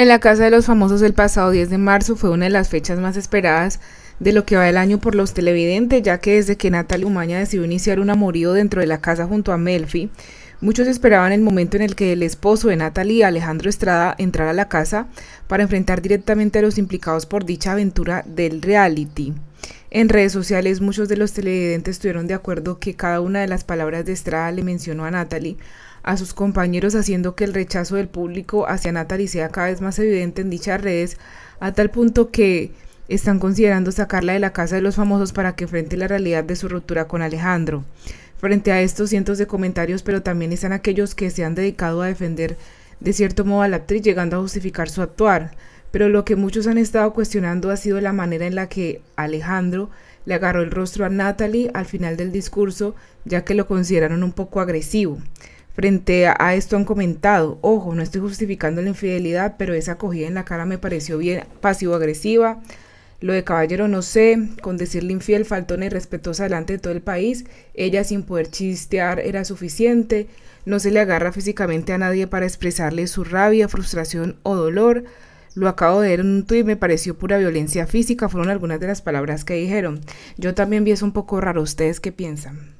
En la Casa de los Famosos el pasado 10 de marzo fue una de las fechas más esperadas de lo que va el año por los televidentes, ya que desde que Natalie Umaña decidió iniciar un amorío dentro de la casa junto a Melfi, muchos esperaban el momento en el que el esposo de Natalie, Alejandro Estrada, entrara a la casa para enfrentar directamente a los implicados por dicha aventura del reality. En redes sociales muchos de los televidentes estuvieron de acuerdo que cada una de las palabras de Estrada le mencionó a Natalie a sus compañeros haciendo que el rechazo del público hacia Natalie sea cada vez más evidente en dichas redes, a tal punto que están considerando sacarla de la casa de los famosos para que enfrente la realidad de su ruptura con Alejandro. Frente a estos cientos de comentarios, pero también están aquellos que se han dedicado a defender de cierto modo a la actriz, llegando a justificar su actuar. Pero lo que muchos han estado cuestionando ha sido la manera en la que Alejandro le agarró el rostro a Natalie al final del discurso, ya que lo consideraron un poco agresivo frente a esto han comentado, ojo, no estoy justificando la infidelidad, pero esa acogida en la cara me pareció bien pasivo-agresiva. Lo de caballero no sé, con decirle infiel, faltona y respetosa delante de todo el país, ella sin poder chistear era suficiente, no se le agarra físicamente a nadie para expresarle su rabia, frustración o dolor. Lo acabo de ver en un tuit, me pareció pura violencia física, fueron algunas de las palabras que dijeron. Yo también vi eso un poco raro, ¿ustedes qué piensan?